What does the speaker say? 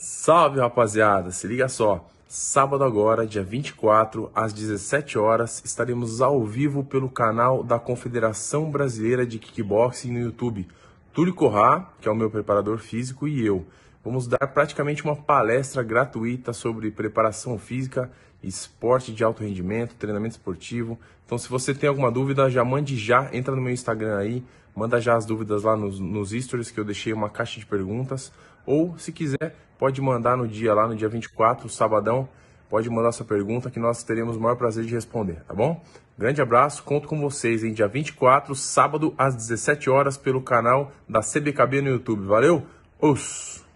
Salve rapaziada, se liga só. Sábado agora, dia 24, às 17 horas, estaremos ao vivo pelo canal da Confederação Brasileira de Kickboxing no YouTube. Túlio Corrá, que é o meu preparador físico, e eu vamos dar praticamente uma palestra gratuita sobre preparação física, esporte de alto rendimento, treinamento esportivo. Então, se você tem alguma dúvida, já mande já, entra no meu Instagram aí, manda já as dúvidas lá nos, nos stories que eu deixei uma caixa de perguntas. Ou, se quiser, pode mandar no dia lá, no dia 24, sabadão, pode mandar sua pergunta que nós teremos o maior prazer de responder, tá bom? Grande abraço, conto com vocês em dia 24, sábado, às 17 horas, pelo canal da CBKB no YouTube. Valeu! Os!